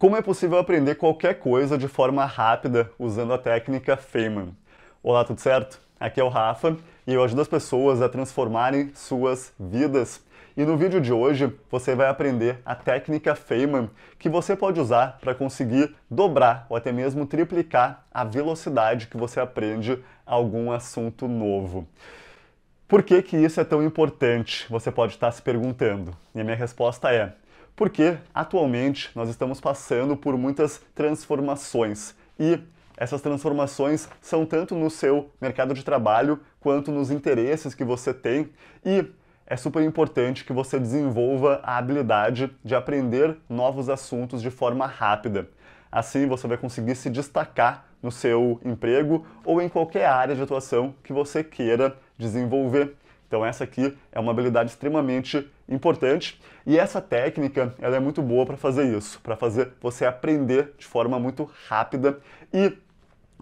Como é possível aprender qualquer coisa de forma rápida usando a técnica Feynman? Olá, tudo certo? Aqui é o Rafa e eu ajudo as pessoas a transformarem suas vidas. E no vídeo de hoje você vai aprender a técnica Feynman que você pode usar para conseguir dobrar ou até mesmo triplicar a velocidade que você aprende algum assunto novo. Por que, que isso é tão importante? Você pode estar se perguntando. E a minha resposta é: porque atualmente nós estamos passando por muitas transformações e essas transformações são tanto no seu mercado de trabalho quanto nos interesses que você tem e é super importante que você desenvolva a habilidade de aprender novos assuntos de forma rápida. Assim você vai conseguir se destacar no seu emprego ou em qualquer área de atuação que você queira desenvolver. Então essa aqui é uma habilidade extremamente importante. E essa técnica, ela é muito boa para fazer isso, para fazer você aprender de forma muito rápida e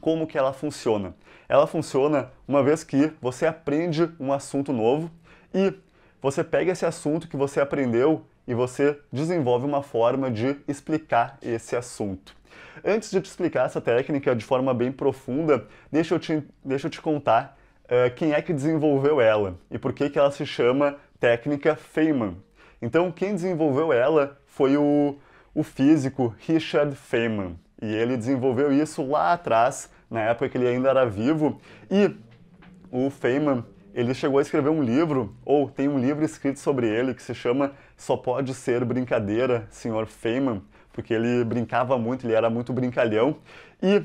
como que ela funciona. Ela funciona uma vez que você aprende um assunto novo e você pega esse assunto que você aprendeu e você desenvolve uma forma de explicar esse assunto. Antes de te explicar essa técnica de forma bem profunda, deixa eu te, deixa eu te contar uh, quem é que desenvolveu ela e por que, que ela se chama técnica Feynman. Então, quem desenvolveu ela foi o, o físico Richard Feynman. E ele desenvolveu isso lá atrás, na época que ele ainda era vivo. E o Feynman, ele chegou a escrever um livro, ou tem um livro escrito sobre ele, que se chama Só Pode Ser Brincadeira, Sr. Feynman, porque ele brincava muito, ele era muito brincalhão. E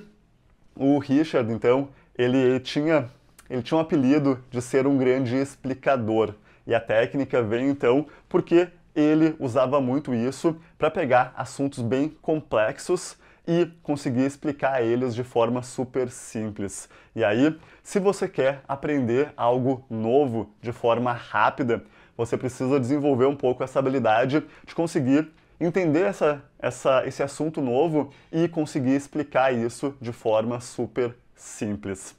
o Richard, então, ele tinha, ele tinha um apelido de ser um grande explicador. E a técnica vem então porque ele usava muito isso para pegar assuntos bem complexos e conseguir explicar eles de forma super simples. E aí, se você quer aprender algo novo de forma rápida, você precisa desenvolver um pouco essa habilidade de conseguir entender essa, essa, esse assunto novo e conseguir explicar isso de forma super simples.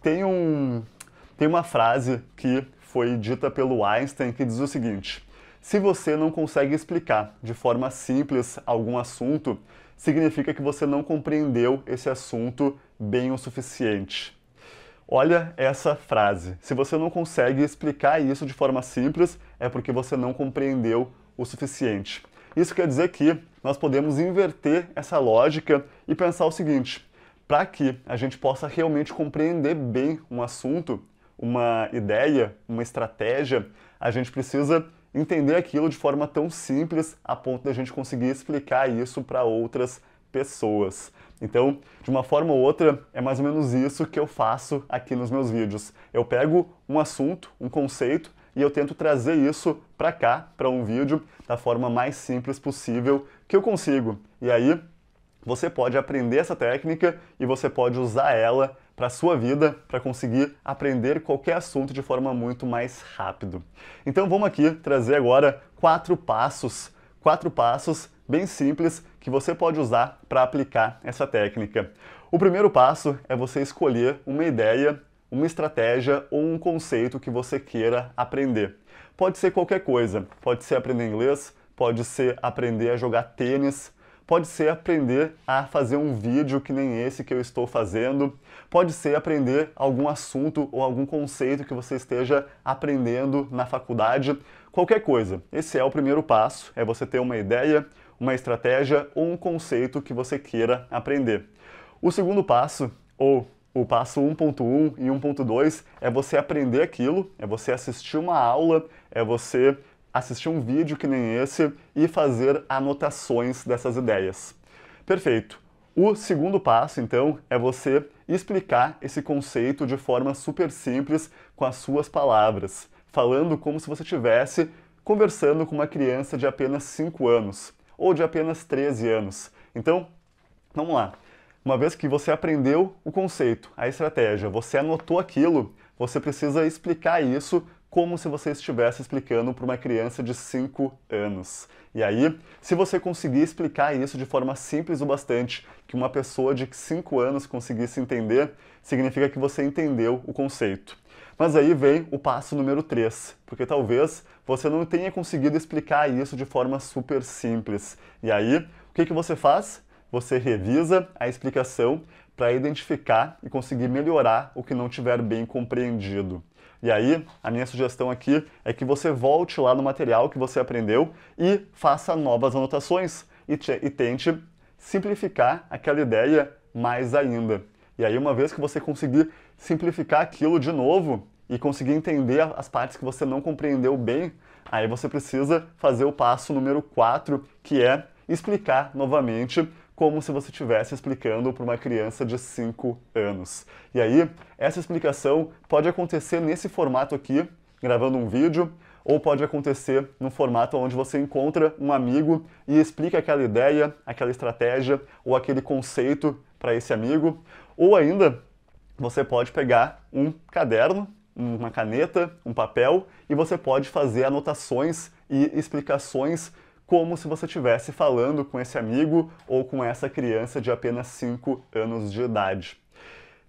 Tem, um, tem uma frase que foi dita pelo Einstein, que diz o seguinte: se você não consegue explicar de forma simples algum assunto, significa que você não compreendeu esse assunto bem o suficiente. Olha essa frase. Se você não consegue explicar isso de forma simples, é porque você não compreendeu o suficiente. Isso quer dizer que nós podemos inverter essa lógica e pensar o seguinte: para que a gente possa realmente compreender bem um assunto, uma ideia, uma estratégia, a gente precisa entender aquilo de forma tão simples a ponto da gente conseguir explicar isso para outras pessoas. Então, de uma forma ou outra, é mais ou menos isso que eu faço aqui nos meus vídeos. Eu pego um assunto, um conceito, e eu tento trazer isso para cá, para um vídeo, da forma mais simples possível que eu consigo. E aí, você pode aprender essa técnica e você pode usar ela para a sua vida, para conseguir aprender qualquer assunto de forma muito mais rápido. Então vamos aqui trazer agora quatro passos, quatro passos bem simples que você pode usar para aplicar essa técnica. O primeiro passo é você escolher uma ideia, uma estratégia ou um conceito que você queira aprender. Pode ser qualquer coisa, pode ser aprender inglês, pode ser aprender a jogar tênis, pode ser aprender a fazer um vídeo que nem esse que eu estou fazendo, pode ser aprender algum assunto ou algum conceito que você esteja aprendendo na faculdade, qualquer coisa. Esse é o primeiro passo, é você ter uma ideia, uma estratégia ou um conceito que você queira aprender. O segundo passo, ou o passo 1.1 e 1.2 é você aprender aquilo, é você assistir uma aula, é você assistir um vídeo que nem esse e fazer anotações dessas ideias. Perfeito. O segundo passo, então, é você explicar esse conceito de forma super simples com as suas palavras, falando como se você estivesse conversando com uma criança de apenas 5 anos ou de apenas 13 anos. Então, vamos lá. Uma vez que você aprendeu o conceito, a estratégia, você anotou aquilo, você precisa explicar isso como se você estivesse explicando para uma criança de 5 anos. E aí, se você conseguir explicar isso de forma simples o bastante, que uma pessoa de 5 anos conseguisse entender, significa que você entendeu o conceito. Mas aí vem o passo número 3, porque talvez você não tenha conseguido explicar isso de forma super simples. E aí, o que, que você faz? Você revisa a explicação para identificar e conseguir melhorar o que não tiver bem compreendido. E aí, a minha sugestão aqui é que você volte lá no material que você aprendeu e faça novas anotações e, te, e tente simplificar aquela ideia mais ainda. E aí, uma vez que você conseguir simplificar aquilo de novo e conseguir entender as partes que você não compreendeu bem, aí você precisa fazer o passo número 4, que é explicar novamente como se você estivesse explicando para uma criança de 5 anos. E aí, essa explicação pode acontecer nesse formato aqui, gravando um vídeo, ou pode acontecer no formato onde você encontra um amigo e explica aquela ideia, aquela estratégia ou aquele conceito para esse amigo, ou ainda você pode pegar um caderno, uma caneta, um papel e você pode fazer anotações e explicações como se você estivesse falando com esse amigo ou com essa criança de apenas 5 anos de idade.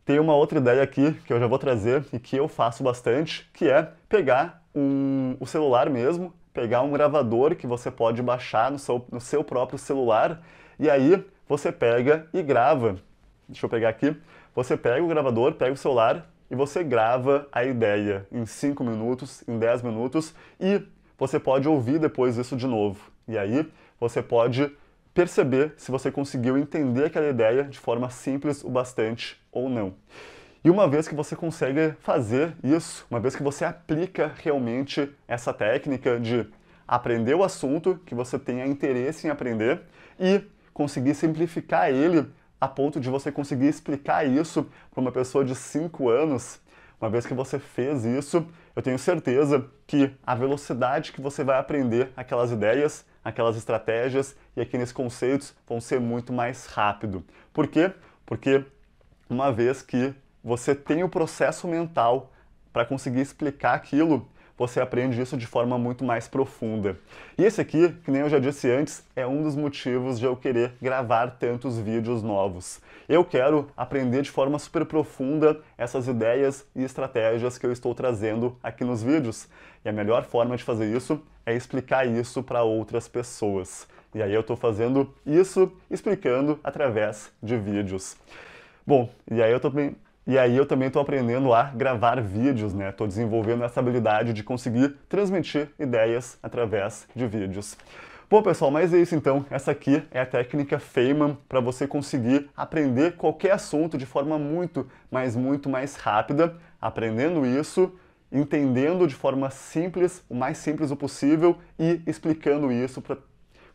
Tem uma outra ideia aqui que eu já vou trazer e que eu faço bastante, que é pegar um, o celular mesmo, pegar um gravador que você pode baixar no seu, no seu próprio celular e aí você pega e grava. Deixa eu pegar aqui. Você pega o gravador, pega o celular e você grava a ideia em 5 minutos, em 10 minutos e você pode ouvir depois isso de novo. E aí você pode perceber se você conseguiu entender aquela ideia de forma simples o bastante ou não. E uma vez que você consegue fazer isso, uma vez que você aplica realmente essa técnica de aprender o assunto que você tenha interesse em aprender e conseguir simplificar ele a ponto de você conseguir explicar isso para uma pessoa de 5 anos, uma vez que você fez isso, eu tenho certeza que a velocidade que você vai aprender aquelas ideias aquelas estratégias e aqueles conceitos vão ser muito mais rápido. Por quê? Porque uma vez que você tem o processo mental para conseguir explicar aquilo, você aprende isso de forma muito mais profunda. E esse aqui, que nem eu já disse antes, é um dos motivos de eu querer gravar tantos vídeos novos. Eu quero aprender de forma super profunda essas ideias e estratégias que eu estou trazendo aqui nos vídeos. E a melhor forma de fazer isso é explicar isso para outras pessoas. E aí eu estou fazendo isso explicando através de vídeos. Bom, e aí eu também e aí eu também estou aprendendo a gravar vídeos, né? Estou desenvolvendo essa habilidade de conseguir transmitir ideias através de vídeos. Bom, pessoal, mas é isso então. Essa aqui é a técnica Feynman para você conseguir aprender qualquer assunto de forma muito, mas muito mais rápida. Aprendendo isso, entendendo de forma simples, o mais simples o possível e explicando isso pra...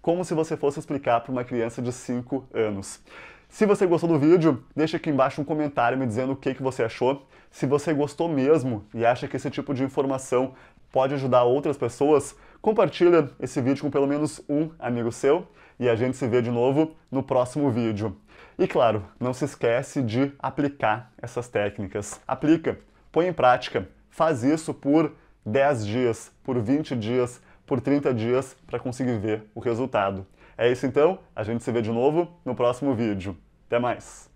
como se você fosse explicar para uma criança de 5 anos. Se você gostou do vídeo, deixa aqui embaixo um comentário me dizendo o que, que você achou. Se você gostou mesmo e acha que esse tipo de informação pode ajudar outras pessoas, compartilha esse vídeo com pelo menos um amigo seu e a gente se vê de novo no próximo vídeo. E claro, não se esquece de aplicar essas técnicas. Aplica, põe em prática, faz isso por 10 dias, por 20 dias, por 30 dias para conseguir ver o resultado. É isso então, a gente se vê de novo no próximo vídeo. Até mais!